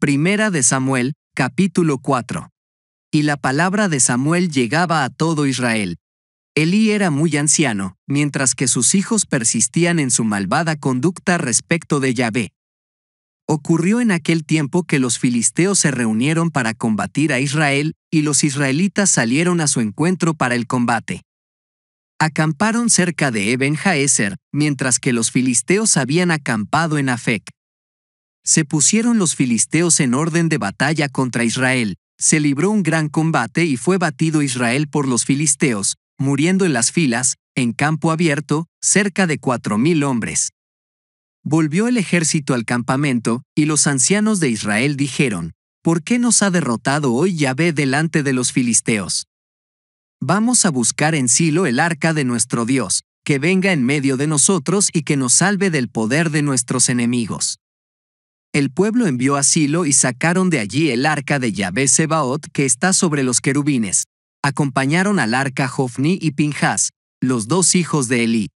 Primera de Samuel, capítulo 4. Y la palabra de Samuel llegaba a todo Israel. Elí era muy anciano, mientras que sus hijos persistían en su malvada conducta respecto de Yahvé. Ocurrió en aquel tiempo que los filisteos se reunieron para combatir a Israel, y los israelitas salieron a su encuentro para el combate. Acamparon cerca de Eben Jaezer, mientras que los filisteos habían acampado en Afec se pusieron los filisteos en orden de batalla contra Israel. Se libró un gran combate y fue batido Israel por los filisteos, muriendo en las filas, en campo abierto, cerca de cuatro mil hombres. Volvió el ejército al campamento, y los ancianos de Israel dijeron, ¿Por qué nos ha derrotado hoy Yahvé delante de los filisteos? Vamos a buscar en Silo el arca de nuestro Dios, que venga en medio de nosotros y que nos salve del poder de nuestros enemigos el pueblo envió asilo y sacaron de allí el arca de Yahvé Sebaot que está sobre los querubines. Acompañaron al arca Jofni y Pinjas, los dos hijos de Elí.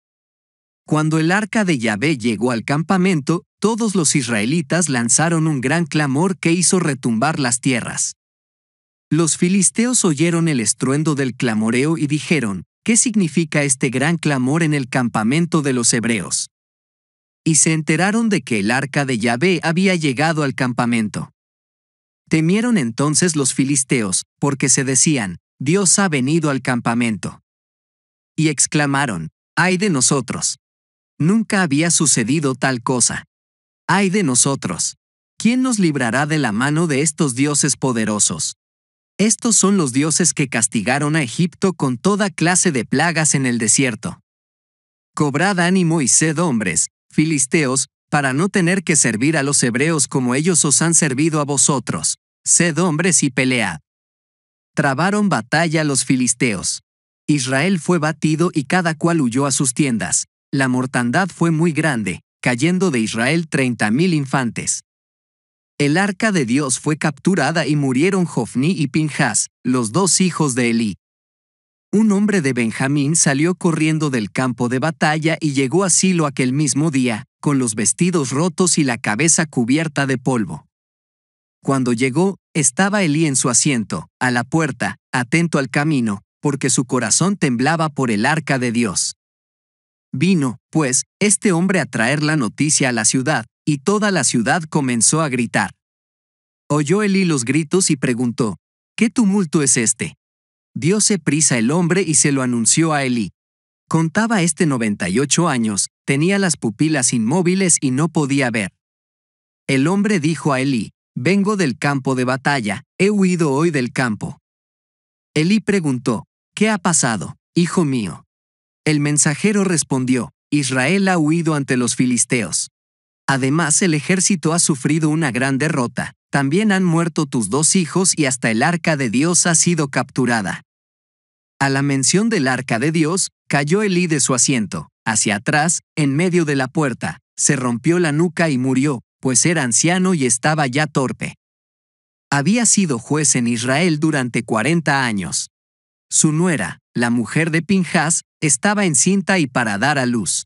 Cuando el arca de Yahvé llegó al campamento, todos los israelitas lanzaron un gran clamor que hizo retumbar las tierras. Los filisteos oyeron el estruendo del clamoreo y dijeron, ¿qué significa este gran clamor en el campamento de los hebreos? y se enteraron de que el arca de Yahvé había llegado al campamento. Temieron entonces los filisteos, porque se decían, Dios ha venido al campamento. Y exclamaron, ¡ay de nosotros! Nunca había sucedido tal cosa. ¡ay de nosotros! ¿Quién nos librará de la mano de estos dioses poderosos? Estos son los dioses que castigaron a Egipto con toda clase de plagas en el desierto. Cobrad ánimo y sed hombres, filisteos, para no tener que servir a los hebreos como ellos os han servido a vosotros. Sed hombres y pelead. Trabaron batalla los filisteos. Israel fue batido y cada cual huyó a sus tiendas. La mortandad fue muy grande, cayendo de Israel treinta mil infantes. El arca de Dios fue capturada y murieron Jofni y Pinjas, los dos hijos de Elí un hombre de Benjamín salió corriendo del campo de batalla y llegó a Silo aquel mismo día, con los vestidos rotos y la cabeza cubierta de polvo. Cuando llegó, estaba Elí en su asiento, a la puerta, atento al camino, porque su corazón temblaba por el arca de Dios. Vino, pues, este hombre a traer la noticia a la ciudad, y toda la ciudad comenzó a gritar. Oyó Elí los gritos y preguntó, ¿Qué tumulto es este? se prisa el hombre y se lo anunció a Elí. Contaba este 98 años, tenía las pupilas inmóviles y no podía ver. El hombre dijo a Elí, vengo del campo de batalla, he huido hoy del campo. Elí preguntó, ¿qué ha pasado, hijo mío? El mensajero respondió, Israel ha huido ante los filisteos. Además el ejército ha sufrido una gran derrota, también han muerto tus dos hijos y hasta el arca de Dios ha sido capturada. A la mención del arca de Dios, cayó Elí de su asiento, hacia atrás, en medio de la puerta, se rompió la nuca y murió, pues era anciano y estaba ya torpe. Había sido juez en Israel durante 40 años. Su nuera, la mujer de Pinjas, estaba encinta y para dar a luz.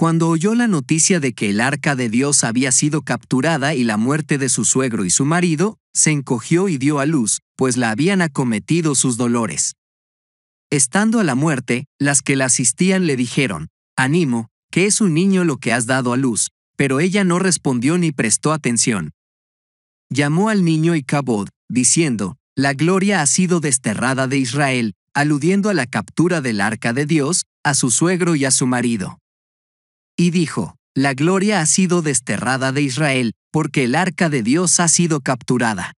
Cuando oyó la noticia de que el arca de Dios había sido capturada y la muerte de su suegro y su marido, se encogió y dio a luz, pues la habían acometido sus dolores. Estando a la muerte, las que la asistían le dijeron, Animo, que es un niño lo que has dado a luz, pero ella no respondió ni prestó atención. Llamó al niño y cabod, diciendo, La gloria ha sido desterrada de Israel, aludiendo a la captura del arca de Dios, a su suegro y a su marido y dijo, La gloria ha sido desterrada de Israel, porque el arca de Dios ha sido capturada.